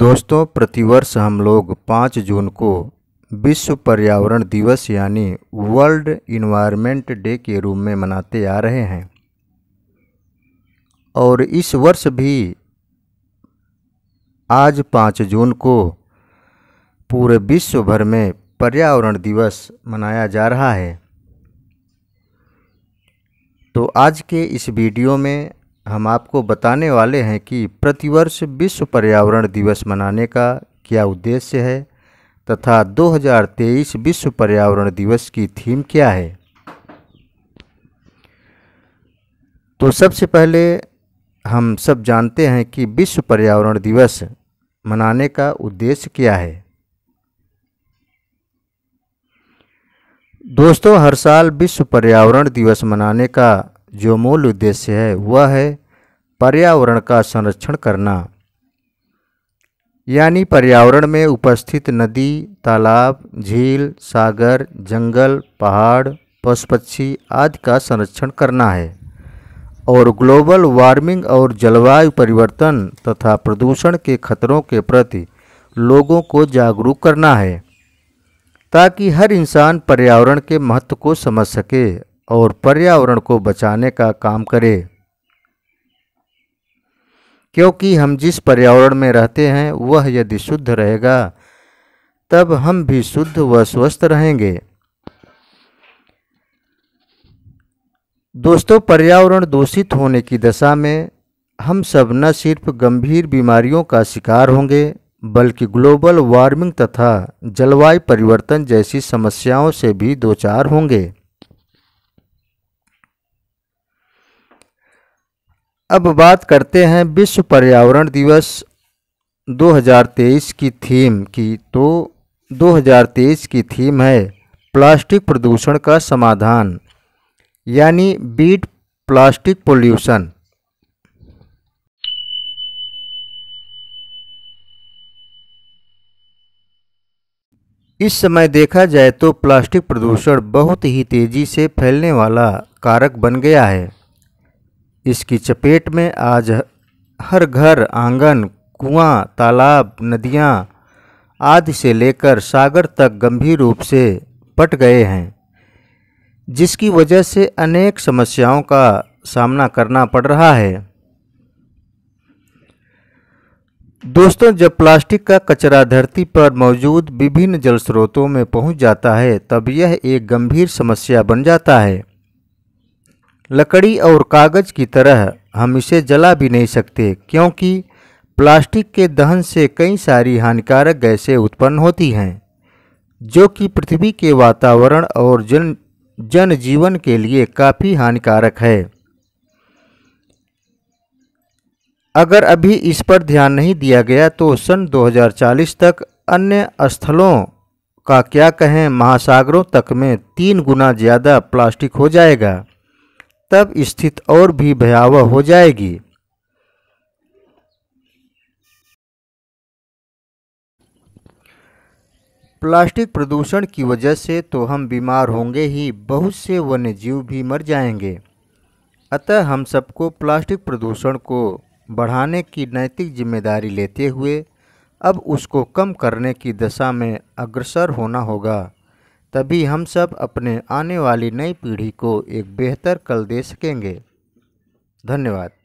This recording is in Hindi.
दोस्तों प्रतिवर्ष हम लोग पाँच जून को विश्व पर्यावरण दिवस यानी वर्ल्ड इन्वायरमेंट डे के रूप में मनाते आ रहे हैं और इस वर्ष भी आज पाँच जून को पूरे विश्व भर में पर्यावरण दिवस मनाया जा रहा है तो आज के इस वीडियो में हम आपको बताने वाले हैं कि प्रतिवर्ष विश्व पर्यावरण दिवस मनाने का क्या उद्देश्य है तथा 2023 विश्व पर्यावरण दिवस की थीम क्या है तो सबसे पहले हम सब जानते हैं कि विश्व पर्यावरण दिवस मनाने का उद्देश्य क्या है दोस्तों हर साल विश्व पर्यावरण दिवस मनाने का जो मूल उद्देश्य है वह है पर्यावरण का संरक्षण करना यानी पर्यावरण में उपस्थित नदी तालाब झील सागर जंगल पहाड़ पशु पक्षी आदि का संरक्षण करना है और ग्लोबल वार्मिंग और जलवायु परिवर्तन तथा प्रदूषण के खतरों के प्रति लोगों को जागरूक करना है ताकि हर इंसान पर्यावरण के महत्व को समझ सके और पर्यावरण को बचाने का काम करें क्योंकि हम जिस पर्यावरण में रहते हैं वह यदि शुद्ध रहेगा तब हम भी शुद्ध व स्वस्थ रहेंगे दोस्तों पर्यावरण दूषित होने की दशा में हम सब न सिर्फ गंभीर बीमारियों का शिकार होंगे बल्कि ग्लोबल वार्मिंग तथा जलवायु परिवर्तन जैसी समस्याओं से भी दो चार होंगे अब बात करते हैं विश्व पर्यावरण दिवस 2023 की थीम की तो 2023 की थीम है प्लास्टिक प्रदूषण का समाधान यानी बीट प्लास्टिक पोल्यूशन इस समय देखा जाए तो प्लास्टिक प्रदूषण बहुत ही तेज़ी से फैलने वाला कारक बन गया है इसकी चपेट में आज हर घर आंगन कुआं तालाब नदियां आदि से लेकर सागर तक गंभीर रूप से पट गए हैं जिसकी वजह से अनेक समस्याओं का सामना करना पड़ रहा है दोस्तों जब प्लास्टिक का कचरा धरती पर मौजूद विभिन्न जल स्रोतों में पहुंच जाता है तब यह एक गंभीर समस्या बन जाता है लकड़ी और कागज़ की तरह हम इसे जला भी नहीं सकते क्योंकि प्लास्टिक के दहन से कई सारी हानिकारक गैसें उत्पन्न होती हैं जो कि पृथ्वी के वातावरण और जन जन जीवन के लिए काफ़ी हानिकारक है अगर अभी इस पर ध्यान नहीं दिया गया तो सन 2040 तक अन्य स्थलों का क्या कहें महासागरों तक में तीन गुना ज़्यादा प्लास्टिक हो जाएगा तब स्थिति और भी भयावह हो जाएगी प्लास्टिक प्रदूषण की वजह से तो हम बीमार होंगे ही बहुत से वन्य जीव भी मर जाएंगे अतः हम सबको प्लास्टिक प्रदूषण को बढ़ाने की नैतिक जिम्मेदारी लेते हुए अब उसको कम करने की दशा में अग्रसर होना होगा तभी हम सब अपने आने वाली नई पीढ़ी को एक बेहतर कल दे सकेंगे धन्यवाद